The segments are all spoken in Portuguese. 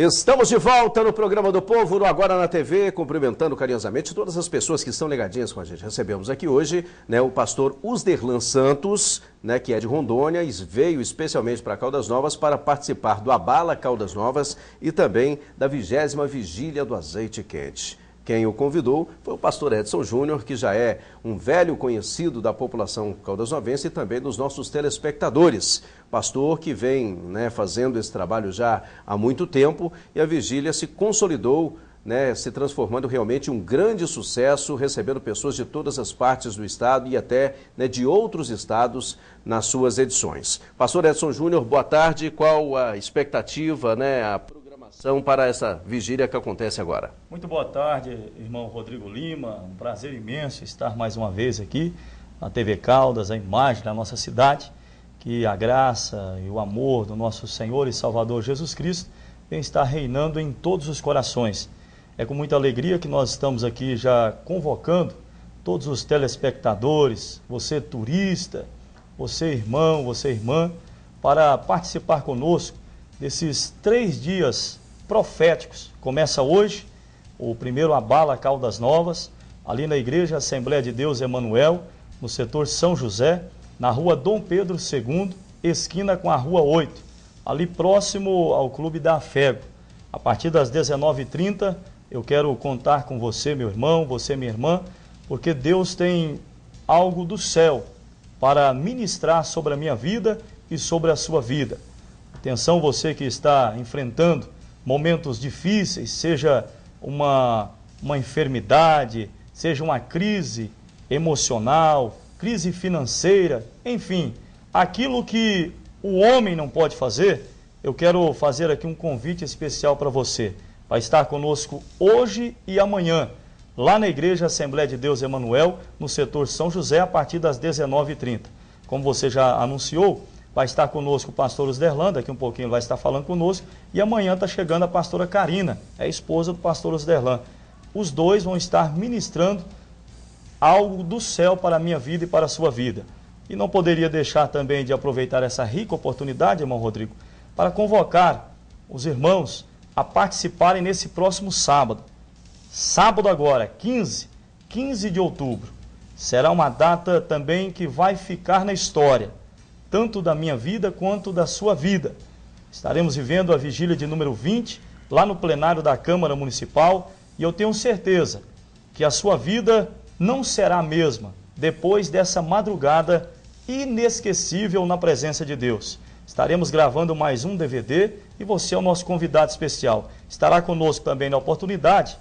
Estamos de volta no programa do Povo, no Agora na TV, cumprimentando carinhosamente todas as pessoas que estão ligadinhas com a gente. Recebemos aqui hoje né, o pastor Usderlan Santos, né, que é de Rondônia, e veio especialmente para Caldas Novas para participar do Abala Caldas Novas e também da vigésima Vigília do Azeite Quente. Quem o convidou foi o pastor Edson Júnior, que já é um velho conhecido da população caldasnovense e também dos nossos telespectadores pastor que vem né, fazendo esse trabalho já há muito tempo e a vigília se consolidou. Né, se transformando realmente em um grande sucesso, recebendo pessoas de todas as partes do estado e até né, de outros estados nas suas edições. Pastor Edson Júnior, boa tarde. Qual a expectativa, né, a programação para essa vigília que acontece agora? Muito boa tarde, irmão Rodrigo Lima. Um prazer imenso estar mais uma vez aqui na TV Caldas, a imagem da nossa cidade que a graça e o amor do nosso Senhor e Salvador Jesus Cristo venha estar reinando em todos os corações. É com muita alegria que nós estamos aqui já convocando todos os telespectadores, você turista, você irmão, você irmã, para participar conosco desses três dias proféticos. Começa hoje o primeiro Abala Caldas Novas, ali na Igreja Assembleia de Deus Emanuel, no setor São José na rua Dom Pedro II, esquina com a rua 8, ali próximo ao Clube da Fego. A partir das 19h30, eu quero contar com você, meu irmão, você, minha irmã, porque Deus tem algo do céu para ministrar sobre a minha vida e sobre a sua vida. Atenção, você que está enfrentando momentos difíceis, seja uma, uma enfermidade, seja uma crise emocional, crise financeira, enfim, aquilo que o homem não pode fazer, eu quero fazer aqui um convite especial para você. Vai estar conosco hoje e amanhã, lá na Igreja Assembleia de Deus Emanuel, no setor São José, a partir das 19h30. Como você já anunciou, vai estar conosco o pastor Osderlan, daqui um pouquinho vai estar falando conosco, e amanhã está chegando a pastora Karina, é esposa do pastor Osderlan. Os dois vão estar ministrando algo do céu para a minha vida e para a sua vida. E não poderia deixar também de aproveitar essa rica oportunidade, irmão Rodrigo, para convocar os irmãos a participarem nesse próximo sábado. Sábado agora, 15, 15 de outubro. Será uma data também que vai ficar na história, tanto da minha vida quanto da sua vida. Estaremos vivendo a vigília de número 20 lá no plenário da Câmara Municipal e eu tenho certeza que a sua vida não será a mesma depois dessa madrugada inesquecível na presença de Deus. Estaremos gravando mais um DVD e você é o nosso convidado especial. Estará conosco também na oportunidade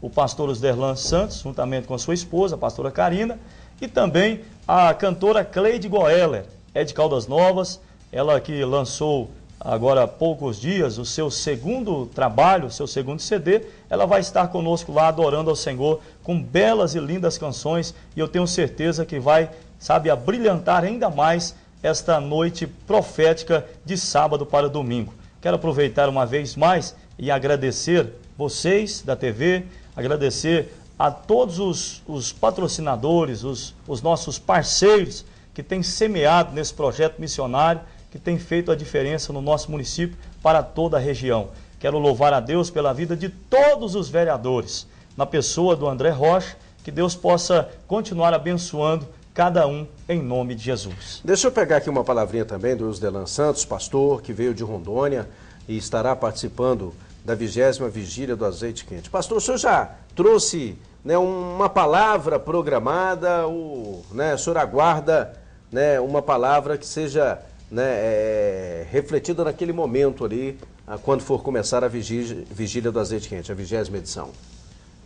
o pastor Osderlan Santos, juntamente com a sua esposa, a pastora Karina, e também a cantora Cleide Goeller, é de Caldas Novas, ela que lançou agora há poucos dias, o seu segundo trabalho, o seu segundo CD. Ela vai estar conosco lá adorando ao Senhor com belas e lindas canções e eu tenho certeza que vai, sabe, abrilhantar ainda mais esta noite profética de sábado para domingo. Quero aproveitar uma vez mais e agradecer vocês da TV, agradecer a todos os, os patrocinadores, os, os nossos parceiros que têm semeado nesse projeto missionário que tem feito a diferença no nosso município para toda a região. Quero louvar a Deus pela vida de todos os vereadores, na pessoa do André Rocha, que Deus possa continuar abençoando cada um em nome de Jesus. Deixa eu pegar aqui uma palavrinha também do Delan Santos, pastor que veio de Rondônia e estará participando da vigésima vigília do azeite quente. Pastor, o senhor já trouxe né, uma palavra programada, o, né, o senhor aguarda né, uma palavra que seja né, é, refletida naquele momento ali, quando for começar a vigília, vigília do azeite quente, a vigésima edição?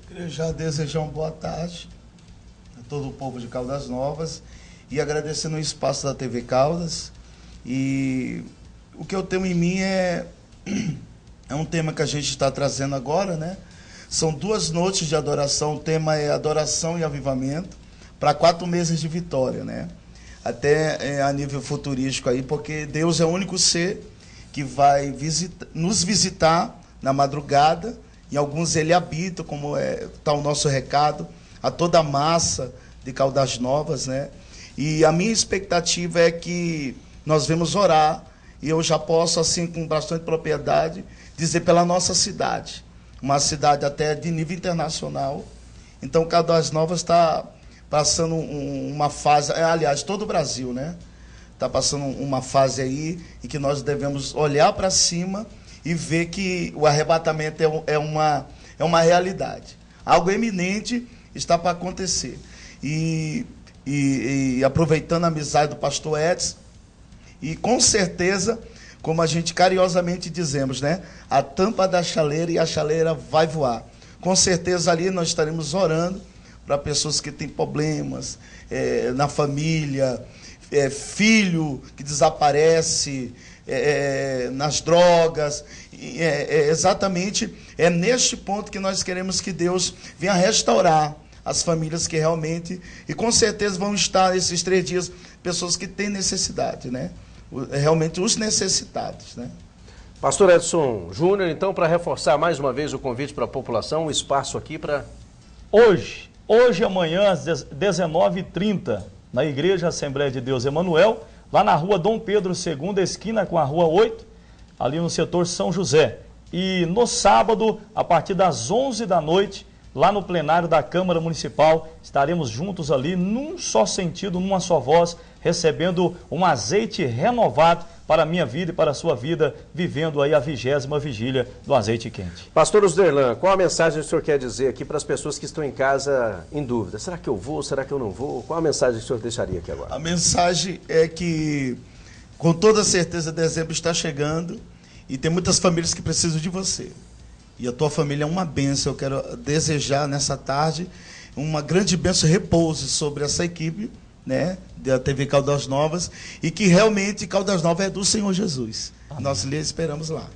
Eu queria já desejar uma boa tarde a todo o povo de Caldas Novas e agradecendo o espaço da TV Caldas. E o que eu tenho em mim é, é um tema que a gente está trazendo agora, né? São duas noites de adoração, o tema é adoração e avivamento, para quatro meses de vitória, né? até é, a nível futurístico aí, porque Deus é o único ser que vai nos visitar na madrugada. e alguns ele habita, como está é, tá o nosso recado, a toda a massa de Caldas Novas, né? E a minha expectativa é que nós vamos orar e eu já posso, assim, com bastante propriedade, dizer pela nossa cidade, uma cidade até de nível internacional. Então, Caldas Novas está passando um, uma fase, é, aliás, todo o Brasil, né? Está passando uma fase aí em que nós devemos olhar para cima e ver que o arrebatamento é, é, uma, é uma realidade. Algo eminente está para acontecer. E, e, e aproveitando a amizade do pastor Edson, e com certeza, como a gente carinhosamente dizemos, né? A tampa da chaleira e a chaleira vai voar. Com certeza ali nós estaremos orando para pessoas que têm problemas é, na família, é, filho que desaparece é, é nas drogas. É, é, exatamente é neste ponto que nós queremos que Deus venha restaurar as famílias que realmente, e com certeza vão estar esses três dias, pessoas que têm necessidade, né? Realmente os necessitados, né? Pastor Edson Júnior, então, para reforçar mais uma vez o convite para a população, o um espaço aqui para. Hoje, hoje amanhã às 19h30, na Igreja Assembleia de Deus Emanuel, lá na rua Dom Pedro II, esquina com a rua 8, ali no setor São José. E no sábado, a partir das 11 da noite, lá no plenário da Câmara Municipal. Estaremos juntos ali, num só sentido, numa só voz, recebendo um azeite renovado para a minha vida e para a sua vida, vivendo aí a vigésima vigília do azeite quente. Pastor Osderlan, qual a mensagem que o senhor quer dizer aqui para as pessoas que estão em casa em dúvida? Será que eu vou? Será que eu não vou? Qual a mensagem que o senhor deixaria aqui agora? A mensagem é que, com toda certeza, dezembro está chegando e tem muitas famílias que precisam de você. E a tua família é uma benção. Eu quero desejar nessa tarde uma grande benção repouso sobre essa equipe, né, da TV Caldas Novas, e que realmente Caldas Novas é do Senhor Jesus. Amém. Nós lhe esperamos lá.